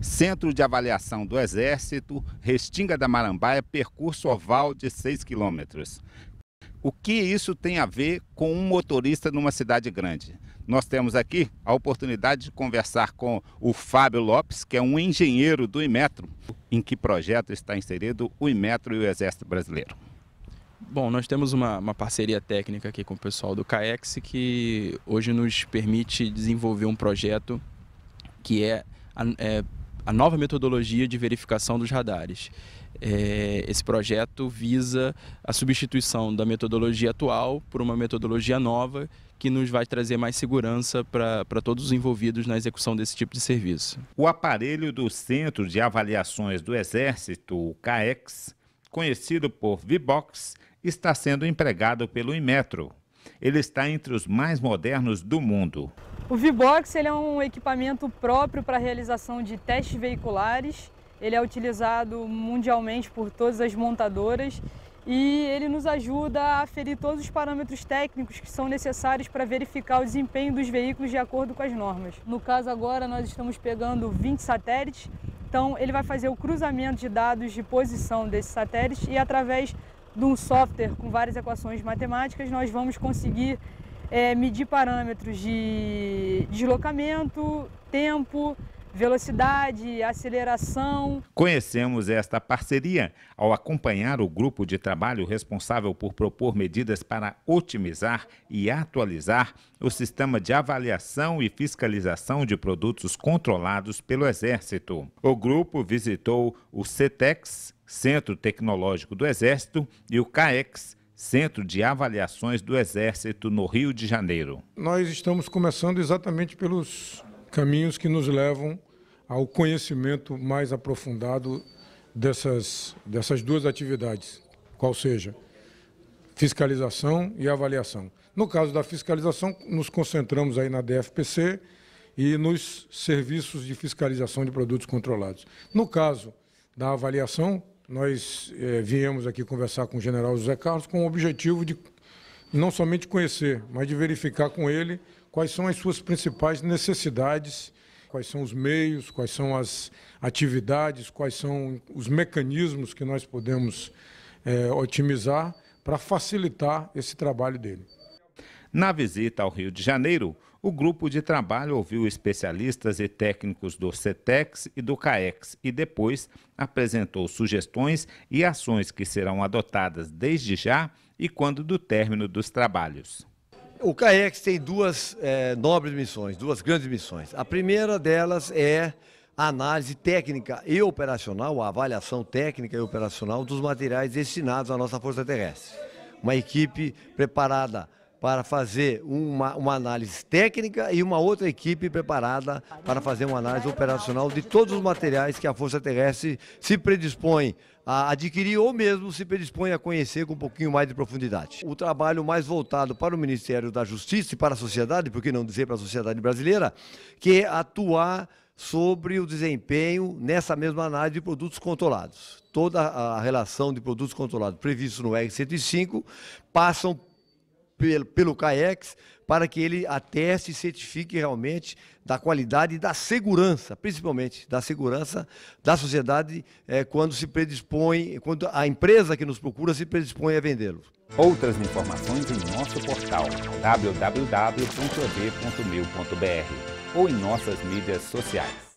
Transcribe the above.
Centro de Avaliação do Exército, Restinga da Marambaia, percurso oval de 6 quilômetros. O que isso tem a ver com um motorista numa cidade grande? Nós temos aqui a oportunidade de conversar com o Fábio Lopes, que é um engenheiro do Imetro. Em que projeto está inserido o Imetro e o Exército Brasileiro? Bom, nós temos uma, uma, parceria técnica aqui com o pessoal do CAEX que hoje nos permite desenvolver um projeto que é, é a nova metodologia de verificação dos radares. É, esse projeto visa a substituição da metodologia atual por uma metodologia nova que nos vai trazer mais segurança para todos os envolvidos na execução desse tipo de serviço. O aparelho do Centro de Avaliações do Exército, o CAEX, conhecido por VBOX, está sendo empregado pelo Inmetro. Ele está entre os mais modernos do mundo. O V-Box ele é um equipamento próprio para a realização de testes veiculares. Ele é utilizado mundialmente por todas as montadoras e ele nos ajuda a aferir todos os parâmetros técnicos que são necessários para verificar o desempenho dos veículos de acordo com as normas. No caso agora nós estamos pegando 20 satélites, então ele vai fazer o cruzamento de dados de posição desses satélites e através de um software com várias equações matemáticas nós vamos conseguir é, medir parâmetros de deslocamento, tempo, velocidade, aceleração. Conhecemos esta parceria ao acompanhar o grupo de trabalho responsável por propor medidas para otimizar e atualizar o sistema de avaliação e fiscalização de produtos controlados pelo Exército. O grupo visitou o CETEX, Centro Tecnológico do Exército, e o CAEX, Centro de Avaliações do Exército, no Rio de Janeiro. Nós estamos começando exatamente pelos caminhos que nos levam ao conhecimento mais aprofundado dessas, dessas duas atividades, qual seja fiscalização e avaliação. No caso da fiscalização, nos concentramos aí na DFPC e nos serviços de fiscalização de produtos controlados. No caso da avaliação, nós é, viemos aqui conversar com o general José Carlos com o objetivo de não somente conhecer, mas de verificar com ele quais são as suas principais necessidades, quais são os meios, quais são as atividades, quais são os mecanismos que nós podemos é, otimizar para facilitar esse trabalho dele. Na visita ao Rio de Janeiro, o grupo de trabalho ouviu especialistas e técnicos do CETEX e do CAEX e depois apresentou sugestões e ações que serão adotadas desde já e quando do término dos trabalhos. O CAEX tem duas é, nobres missões, duas grandes missões. A primeira delas é a análise técnica e operacional, a avaliação técnica e operacional dos materiais destinados à nossa Força Terrestre. Uma equipe preparada para fazer uma, uma análise técnica e uma outra equipe preparada para fazer uma análise operacional de todos os materiais que a Força Terrestre se predispõe a adquirir ou mesmo se predispõe a conhecer com um pouquinho mais de profundidade. O trabalho mais voltado para o Ministério da Justiça e para a sociedade, por que não dizer para a sociedade brasileira, que é atuar sobre o desempenho nessa mesma análise de produtos controlados. Toda a relação de produtos controlados previstos no R105 passam pelo, pelo CAEX para que ele ateste e certifique realmente da qualidade e da segurança, principalmente da segurança da sociedade é, quando se predispõe, quando a empresa que nos procura se predispõe a vendê-lo. Outras informações em nosso portal www.ab.mil.br ou em nossas mídias sociais.